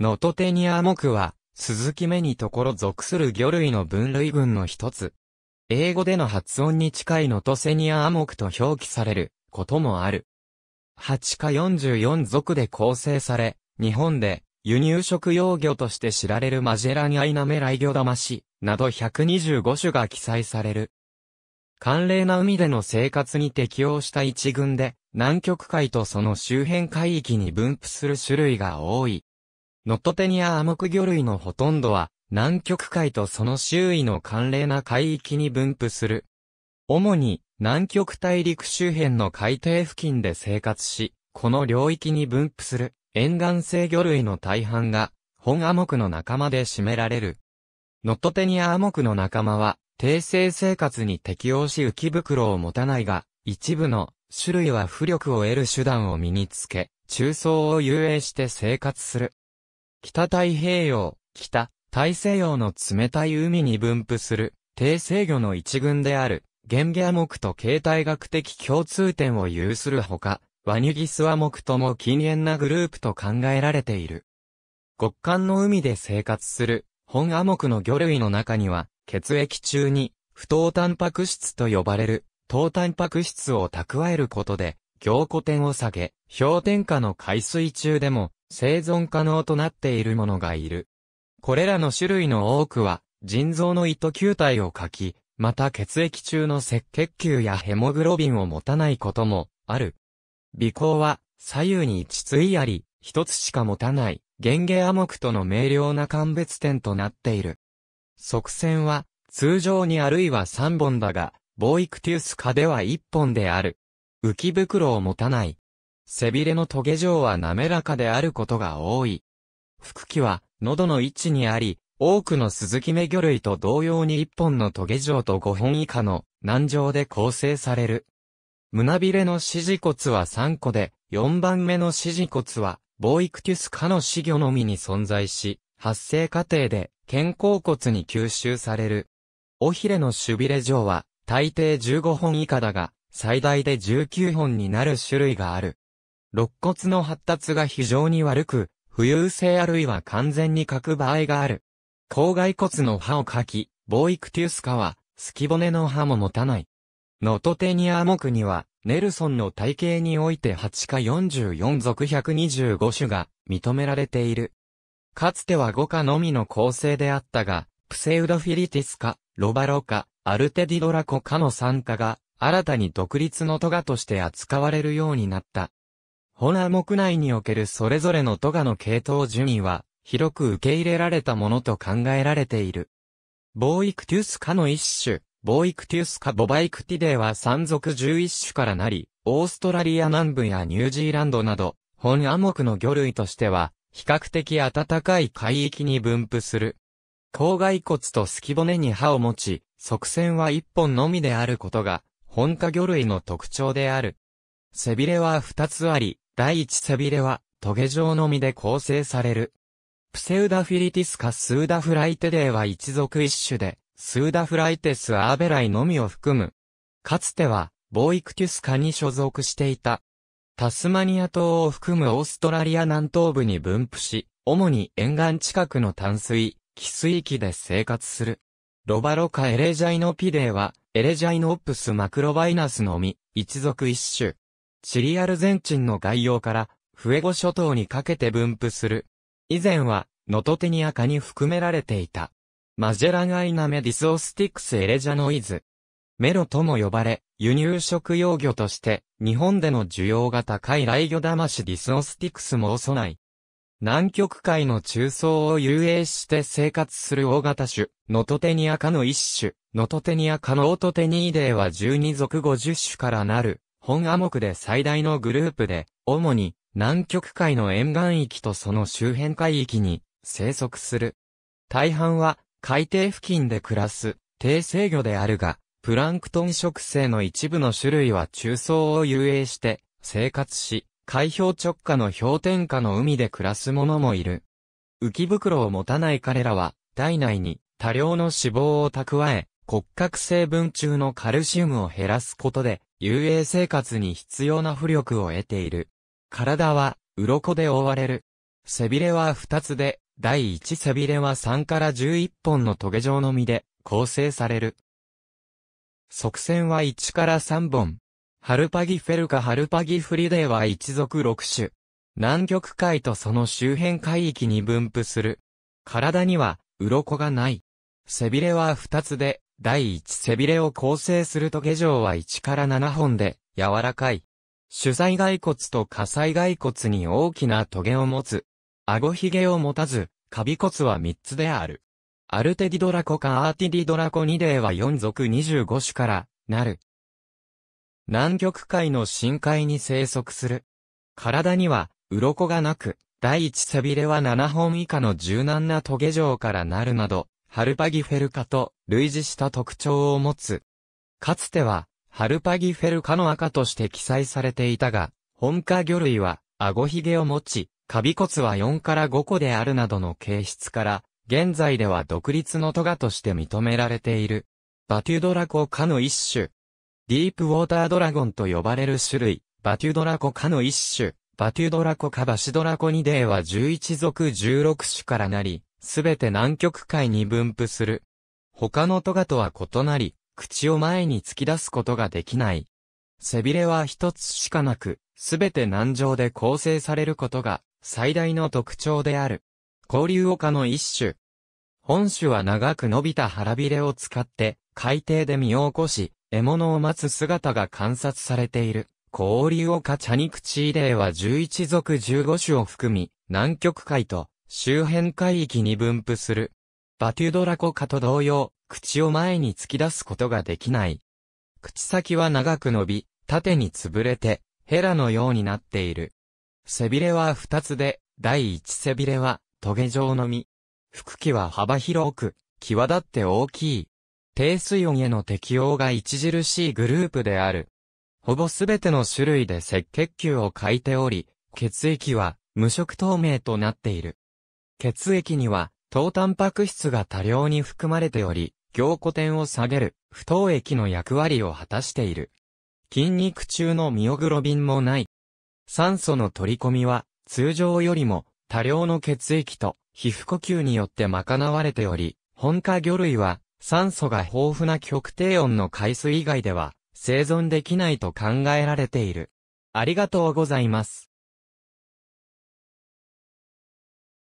ノトテニアモクは、鈴木目にところ属する魚類の分類群の一つ。英語での発音に近いノトセニアアモクと表記されることもある。8か44属で構成され、日本で輸入食用魚として知られるマジェラニアイナメライギョダマシなど125種が記載される。寒冷な海での生活に適応した一群で、南極海とその周辺海域に分布する種類が多い。ノットテニアアモク魚類のほとんどは、南極海とその周囲の寒冷な海域に分布する。主に、南極大陸周辺の海底付近で生活し、この領域に分布する沿岸性魚類の大半が、本アモクの仲間で占められる。ノットテニアアモクの仲間は、低生生活に適応し浮き袋を持たないが、一部の種類は浮力を得る手段を身につけ、中層を遊泳して生活する。北太平洋、北、大西洋の冷たい海に分布する、低制魚の一群である、ゲンゲア目と形態学的共通点を有するほか、ワニギスは目とも禁煙なグループと考えられている。極寒の海で生活する、本亜目の魚類の中には、血液中に、不糖タンパク質と呼ばれる、糖タンパク質を蓄えることで、凝固点を下げ、氷点下の海水中でも、生存可能となっているものがいる。これらの種類の多くは、腎臓の糸球体を書き、また血液中の赤血球やヘモグロビンを持たないこともある。鼻孔は左右に一対あり、一つしか持たない、原芸亜目との明瞭な鑑別点となっている。側線は通常にあるいは3本だが、ボーイクティウス科では1本である。浮き袋を持たない。背びれの棘状は滑らかであることが多い。腹器は、喉の位置にあり、多くの鈴木目魚類と同様に1本の棘状と5本以下の軟状で構成される。胸びれの指示骨は3個で、4番目の指示骨は、ボーイクティス科の死魚のみに存在し、発生過程で、肩甲骨に吸収される。尾ひれの守びれ状は、大抵15本以下だが、最大で19本になる種類がある。肋骨の発達が非常に悪く、浮遊性あるいは完全に欠く場合がある。後蓋骨の歯を欠き、ボーイクティウスカは、スキ骨の歯も持たない。ノトテニア目には、ネルソンの体系において8か44属125種が認められている。かつては5かのみの構成であったが、プセウドフィリティスカ、ロバロカ、アルテディドラコカの3かが、新たに独立のトガとして扱われるようになった。ホラー目内におけるそれぞれのトガの系統順位は、広く受け入れられたものと考えられている。ボーイクティウス科の一種、ボーイクティウス科ボバイクティデーは山賊11種からなり、オーストラリア南部やニュージーランドなど、本アモクの魚類としては、比較的暖かい海域に分布する。口蓋骨とすき骨に歯を持ち、側線は一本のみであることが、本科魚類の特徴である。背びれは二つあり、第一背びれは、トゲ状の実で構成される。プセウダフィリティスかスーダフライテデーは一族一種で、スーダフライテスアーベライのみを含む。かつては、ボーイクティスカに所属していた。タスマニア島を含むオーストラリア南東部に分布し、主に沿岸近くの淡水、汽水域で生活する。ロバロカエレジャイノピデーは、エレジャイノオプスマクロバイナスのみ、一族一種。チリアルゼンチンの概要から、フエゴ諸島にかけて分布する。以前は、ノトテニア科に含められていた。マジェラガイナメディスオスティクスエレジャノイズ。メロとも呼ばれ、輸入食用魚として、日本での需要が高い雷魚魂ディスオスティクスも幼い。南極海の中層を遊泳して生活する大型種、ノトテニア科の一種、ノトテニア科のオトテニーデーは12属50種からなる本アモクで最大のグループで、主に南極海の沿岸域とその周辺海域に生息する。大半は海底付近で暮らす低生魚であるが、プランクトン植生の一部の種類は中層を遊泳して生活し、海氷直下の氷点下の海で暮らす者もいる。浮き袋を持たない彼らは、体内に多量の脂肪を蓄え、骨格成分中のカルシウムを減らすことで、遊泳生活に必要な浮力を得ている。体は、鱗で覆われる。背びれは2つで、第1背びれは3から11本のトゲ状の実で構成される。側線は1から3本。ハルパギフェルカハルパギフリデーは一族6種。南極海とその周辺海域に分布する。体には、鱗がない。背びれは2つで、第一背びれを構成するトゲ状は1から7本で、柔らかい。主材骸骨と火災骸骨に大きなトゲを持つ。顎ひげを持たず、カビ骨は3つである。アルテディドラコかアーティディドラコ2例は4属25種から、なる。南極海の深海に生息する。体には、鱗がなく、第一背びれは7本以下の柔軟なトゲ状からなるなど、ハルパギフェルカと類似した特徴を持つ。かつては、ハルパギフェルカの赤として記載されていたが、本科魚類は、顎ひげを持ち、カビ骨は4から5個であるなどの形質から、現在では独立のトガとして認められている。バテュドラコ科の一種。ディープウォータードラゴンと呼ばれる種類、バテュドラコ科の一種、バテュドラコ科バシドラコニデーは11属16種からなり、すべて南極海に分布する。他のトガとは異なり、口を前に突き出すことができない。背びれは一つしかなく、すべて軟上で構成されることが最大の特徴である。交流丘の一種。本種は長く伸びた腹びれを使って海底で身を起こし、獲物を待つ姿が観察されている。交流丘茶肉地異例は11属15種を含み、南極海と周辺海域に分布する。バテュドラコ科と同様、口を前に突き出すことができない。口先は長く伸び、縦に潰れて、ヘラのようになっている。背びれは二つで、第一背びれは、トゲ状のみ。腹器は幅広く、際立って大きい。低水温への適応が著しいグループである。ほぼすべての種類で赤血球を欠いており、血液は無色透明となっている。血液には、糖タンパク質が多量に含まれており、凝固点を下げる、不糖液の役割を果たしている。筋肉中のミオグロビンもない。酸素の取り込みは、通常よりも、多量の血液と、皮膚呼吸によって賄われており、本科魚類は、酸素が豊富な極低温の海水以外では、生存できないと考えられている。ありがとうございます。